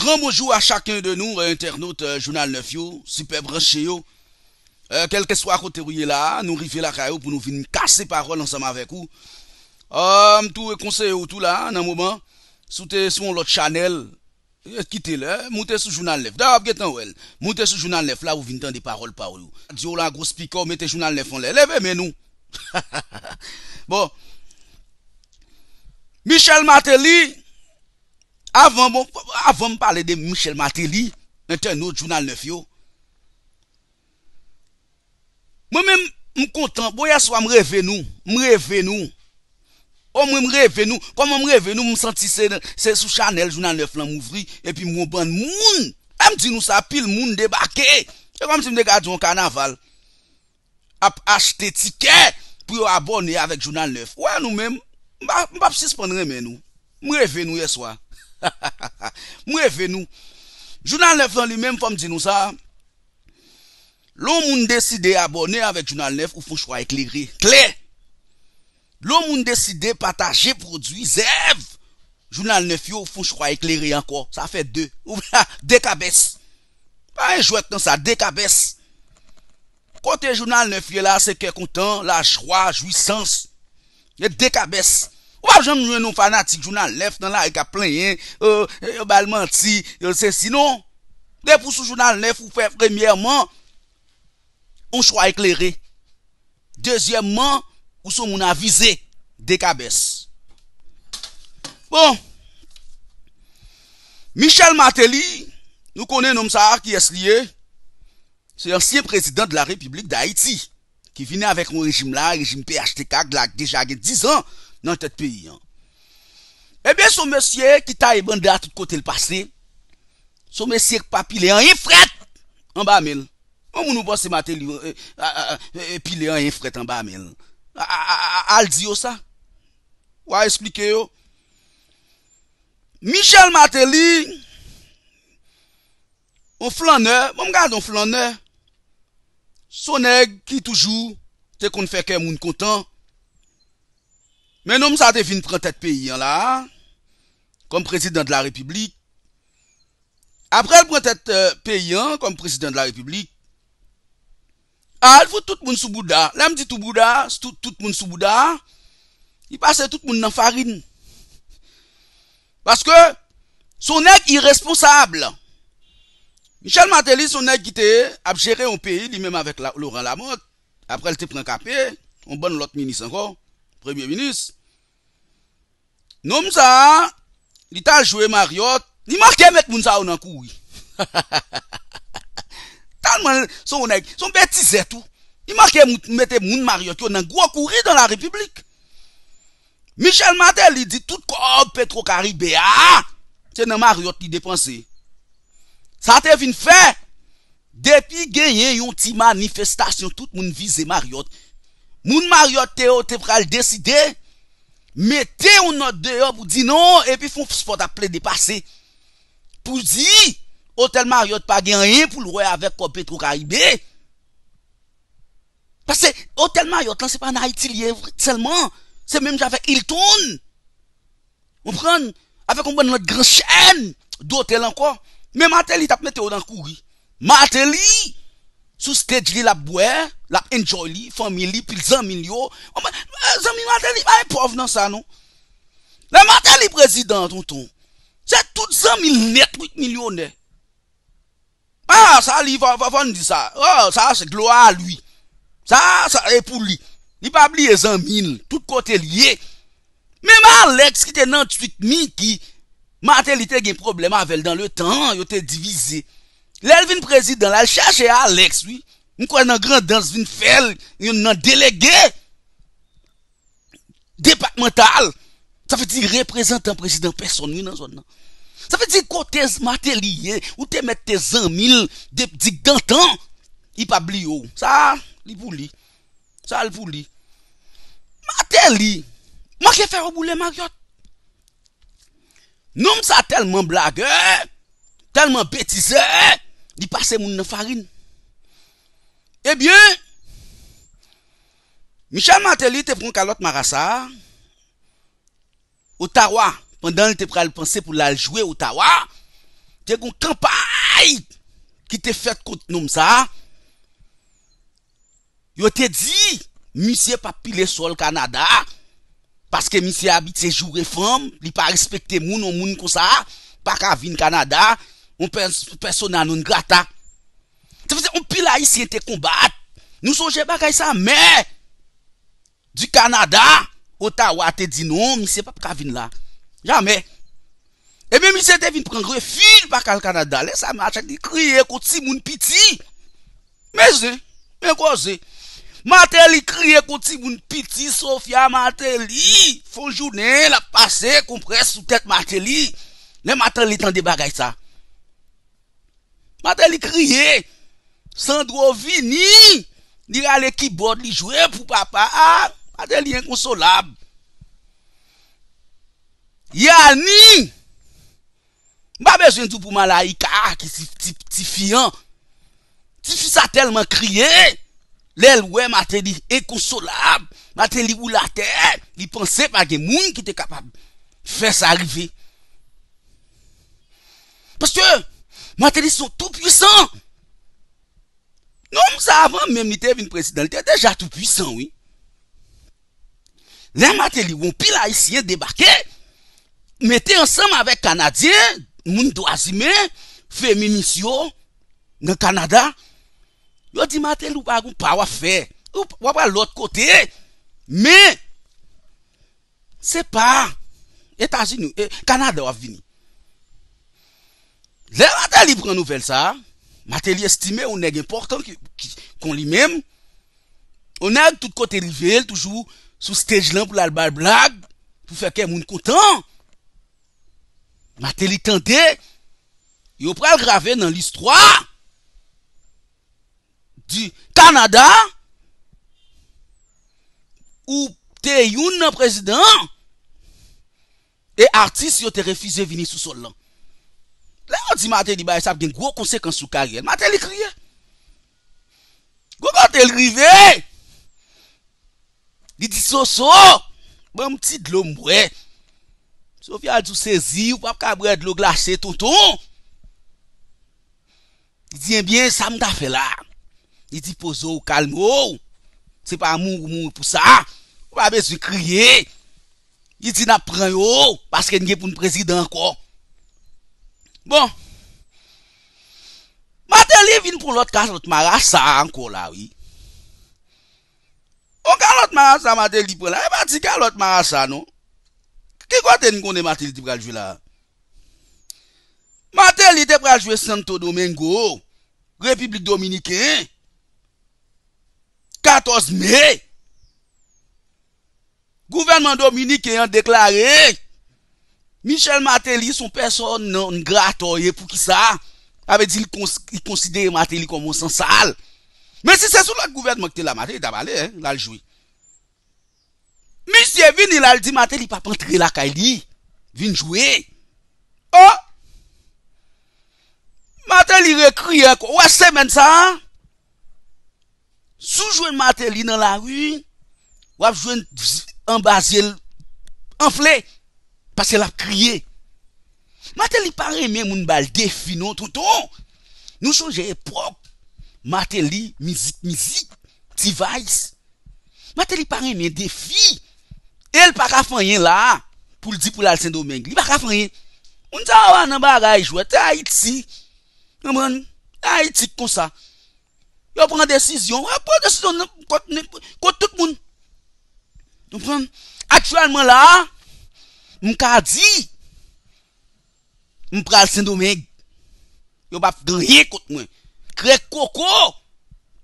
Grand bonjou a chakin de nou, internaute, euh, jounal nef yo, super breche yo. Kelke swa kote ou ye la, nou rifi la kaya ou pou nou vin kase parol ansam avek ou. M tou e konseyo ou tou la, nan mouman, sou te son lot chanel, kite euh, le, mouten sou jounal nef. Da ap getan ou el, mouten sou jounal nef, la ou vin tan de parol pa ou yo. Diyo la, gros piko, mette jounal nef an le. Leve men nou. Bon. Michel Martelly, avan bon... Avon m pale de Michel Mateli Nè te nou Jounal 9 yo Mè mè m kontan Bo yè sou a m revenou M revenou O m revenou Kom m revenou m senti se sou chanel Jounal 9 lè m ouvri E pi m wopan moun A m di nou sa pil moun debake E kom ti m de gadi yon karnaval A p achte tikè Pyo abone avèk Jounal 9 Ou an nou mè m M pa p si spen remè nou M revenou yè sou a Mwen ve nou Jounal 9 nan li menm fòm di nou sa Lò moun deside abone avèk jounal 9 Ou fòm chwa ekleri Lò moun deside pata Jè prodwi zèv Jounal 9 yo fòm chwa ekleri anko Sa fè 2 Dekabès Kote jounal 9 yo la seke kontan La chwa jouissance Dekabès Ou pa jen mwen nou fanatik jounan lef, nan la yon e ka plen yon, euh, euh, yo bal manti, yo lese si non, de pou sou jounan lef ou fe premièman, on chwa eklerè. Dezyèmman, ou sou moun avize de kabez. Bon, Michel Martelly, nou konen nou msa a ki es liye, se yon siye prezident de la Republik da Haiti, ki vini avèk yon rejim la, rejim PHTK, glak de jage 10 an, Nan tet peyi an. Ebe eh sou mesye ki ta e bende a tout kote l'pase. Sou mesye ki pa pile an yifret. An ba men. Bon, moun ou bose Mateli. Euh, euh, euh, pile an yifret an ba men. Ah, ah, ah, al di yo sa. Ou a esplike yo. Michel Mateli. On flan ne. Moun mga adon flan ne. Sonek ki toujou. Te kon fè ke moun kontan. Men om sa te fin pren tet peyen la, kom prezident de la republik. Apre pren tet euh, peyen, kom prezident de la republik, al ah, foute tout moun soubouda. La m di tout moun soubouda, y passe tout moun nan farine. Paske, son ek irresponsable. Michel Matelis, son ek ki te ap jere yon peyi, di menm avèk Laurent Lamotte, apre el te pren kapè, yon bon lot minis ankon, Premye minis, nou mza, li tal jwe Marriott, li marke met moun mza ou nan koui. Tal man, son beti zetou, li marke met moun Marriott, ki ou nan gwa kouri dan la republik. Michel Matel li di, tout kou Petro Karibé, a, ah! tene Marriott li depanse. Sa te vin fe, depi genye yon ti manifestasyon, tout moun vize Marriott, Moun Marriott prêt te le décider mettez vous note dehors pour dire non et puis font sport appelé dépasser pour dire hôtel Marriott pas rien pour le avec Petro Caribé. Parce que hôtel Marriott là c'est pas en Haïti seulement, c'est même avec Hilton. On prend avec on prend notre grande chaîne d'hôtel encore. Mais Mateli t'a mettre dans courri. Mateli sous stage li la boire la enjoi li, fami li, pil zanmi eh, li yo, zanmi mante li, a yon pov nan sa nou, la mante li prezidant ton ton, se tout zanmi net pou yon milyonè, a, sa li, va van di sa, a, oh, sa se gloa a lui, sa, sa e pou li, li pa bli e zanmi, tout kote li ye, mi mante li te gen problem avèl, dan le tan, yo te divize, lèl vin prezidant la, lèl chache a lèx, lèl chache a lèx, m kwa nan grandans vin fel, yon nan delege, departmental, sa fe di reprezentan prezident personwi nan zon nan. Sa fe di kotez mater liye, ou te mette te zan mil, dep di gantan, i pabli yo. Sa li pou li. Sa li pou li. Mater li. Ma ke fe robou le maryot? Noum sa telman blage, telman petise, di pase moun nan farin. Ebyen, eh Michel Martelly te vron kalot marasa, Ottawa, Pendan li te pral pense pou lal jwe Ottawa, Te goun kampay, Ki te fet kout noum sa, Yo te di, Misye pa pile sol Kanada, Paske misye abit se jure fom, Li pa respekte moun ou moun kousa, Pa ka vin Kanada, Ou pesona noum grata, Se fese, ou pil la yi si ente kombat. Nou souje bagay sa mè. Du Kanada. Ou ta wate di nou, mi se pa pka vin la. Jamè. E mè mi se te vin prangre fil bakal Kanada. Lè sa mè achak di kriye koti moun piti. Mè zè. Mè kwa zè. Mè atè li kriye koti moun piti. Sofia, mè atè li. Fon jounen la pase, kompres sou tèt mè atè li. Lè mè atè li tende bagay sa. Mè atè li kriye. Sandro vini, ni gale kibote li jwe pou papa, a, mwen te li enkonsolab. Ya ni, mwen bejwen tou pou mwen la i ka, ki si ti fiyan, ti fisa telman kriye, lel wè mwen te li enkonsolab, mwen te li ou la ter, li pense pa gen moun ki te kapab fè s'arive. Pèstè, mwen te li sou tou pwisan. Nou mou sa avan, mèm li te vin presidant, li te deja tout pwisan, wè. Lè matè li woun pila isye, debakè, metè ansam avèk Kanadye, moun do azime, fèmimi siyo, nè Kanada, yo di matè loupa agoun pa wafè, wapwa lout kote, mè, se pa, etajin nou, Kanada waf vini. Lè matè li pranouvel sa, Ma te li estime ou neg important kon li mem. Ou nag tout kote li vel toujou sou stèj lan pou lalbal blag pou fèkè moun kontan. Ma te li tende, yo pral grave nan listroi di Kanada ou te yon nan prezident e artis yo te refize vini sou sol lan. La yon di mate li baye sap gen gwo konsekans sou karyen. Mate li kriye. Gwo gote li rive. Li di so so. Mwen mti dlo mwe. So fyal di ou sezi ou pap kabre dlo glase ton ton. Li di en eh bien sa mta fe la. Li di pozo ou kalm ou. Se pa moun ou moun pou sa. Ou pa be zwi kriye. Li di nap pre ou. Paske nge pou n prezidanko. Bon, Matel li vin pou lot ka lot marasa anko la wi. On ka lot marasa Matel li pou la, e ba ti ka lot marasa non? nou. Ki kwa teni kon de Matel li te praljwe la? Matel li te praljwe Santo Domingo, Republik Dominike. 14 May. Gouvernement Dominike yon deklare. Michel Martelly son person nan gratoye pou ki sa Ave di il konside Martelly kon monsensal Men si se sou lak gouvernement ki te la Martelly, daba le, lal jwe Misiye vini lal di Martelly pa pantre la kay li Vini jwe Oh! Martelly re kriye kon, wase men sa Sou jwen Martelly nan la wu Wap jwen an bazil An fle Wap jwen an bazil Pase la kriye. Mate li paremen moun bal defi nou touton. Nou chonje epok. Mate li mizik mizik. Ti vayis. Mate li paremen defi. El pa kafanyen la. Poul di pou lal Saint-Domingue. Li pa kafanyen. Un ta ah, wana non, bagaj wè. Te hait si. Nè mwen. Hait si kon sa. Yo pran desisyon. Yo ah, pran desisyon kont tout moun. Aktualman la. Mwen ka di, mwen pral sen do men, yon pa ganye kote mwen. Krek koko,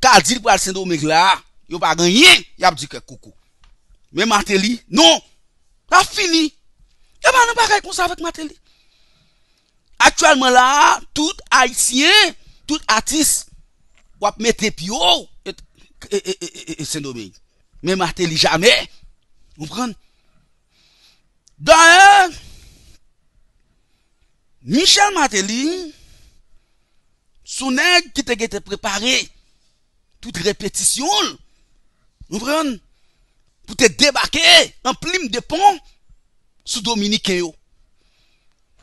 ka di pral sen do men la, yon pa ganye, yon pa di krek koko. Men Martelly, non, pa fini. Yon pa nan pa ray konsavek Martelly. Aktualman la, tout aisyen, tout atis, wap mette piyo, sen do men. Men Martelly, jame, yon pran. D'ailleurs, eh? Michel Matéli, son aigle qui était préparé, toute répétition, vous comprenez, pour te débarquer en plume de pont sous Dominique.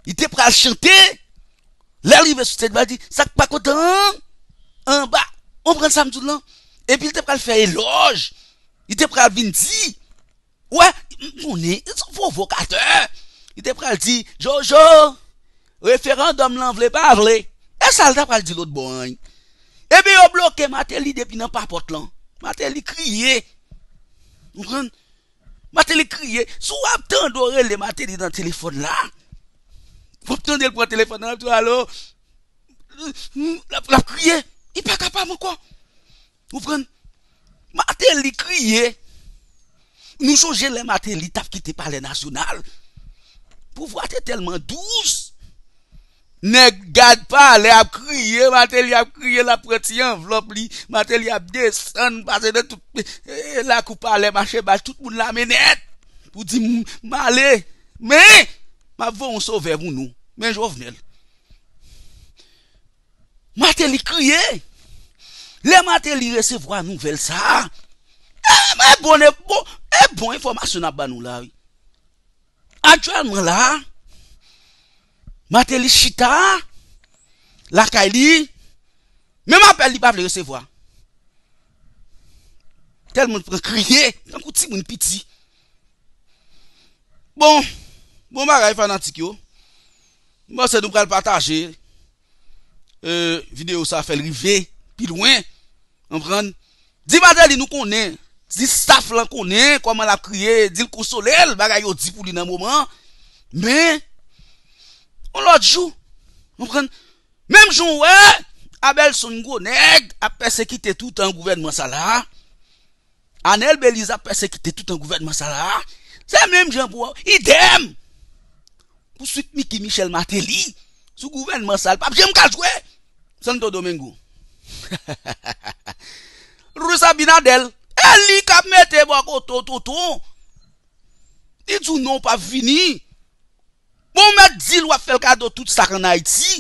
Il était prêt à chanter, l'arrivée sur cette dit, ça pas content, hein? en bas, on prend ça là, et puis il était prêt à faire éloge, il était prêt à venir dire, ouais, on est un faux avocat. Il te va dit Référendum, on référendum l'enlevé pas parler. Et ça il t'a pas dit l'autre bourrin. Et eh bien on bloque Matelli depuis dans pas porte là. Matelli crié. On prend Matelli crié. Souvent tendre le Matelli dans le téléphone là. Vous prendre le téléphone dans la toile. Il a crié. Il pas capable encore. On prend Matelli crié. Nou soje le mate li taf kite pale nasyonal Pou vwa te telman douz Ne gade pa eh, le ap kriye Mate li ap kriye la preti envelop li Mate li ap desan Pase de tout E la kupa le mache bach Tout moun la menet Pou di mou male Me Ma vwo on sove moun nou Men jo vnel Mate li kriye Le mate li resevwa nou vel sa A E bon, e bon, e bon informasyon ap ban nou la. Adjouan mwen la. Matè li chita. La ka li. Mè mè apel li pa vle resevoa. Tel moun pre kriye. Nkouti moun piti. Bon. Bon mè ray fè nan tiki yo. Mè se nou prèl pataje. Euh, Videyo sa fèl rive. Pi louen. Anpren. Di matè li nou konen. Anpren. Si saf lan konen, koman la kriye, dil konsolel, bagay yo di pou li nan mouman. Men, on lò di jou, mèm jou wè, Abel Son Ngo Nèg, apè se kitè tout an gouvernement sa la, Anel Belize apè se kitè tout an gouvernement sa la, se mèm jèm pou wè, idèm, pou süt Miki Michel Martelly, sou gouvernement sa la, jèm kalj wè, San Tomengo. Roussa Binadel, Lè li kap mè te bo akotototon. Di djou non pa vini. Mou bon, mè djil wap fel kado tout sak anay ti.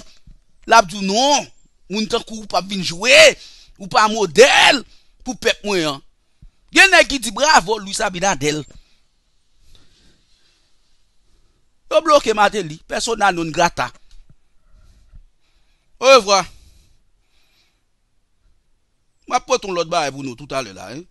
Lè ap djou non. Moun ten kou wap vini jwe. Wap amodel. Pou pek mwen. Genè ki di bravo lousa binadel. Yo bloke mè te li. Persona non grata. Oye vwa. Mè poton lot ba evoun nou tout ale la. Oye.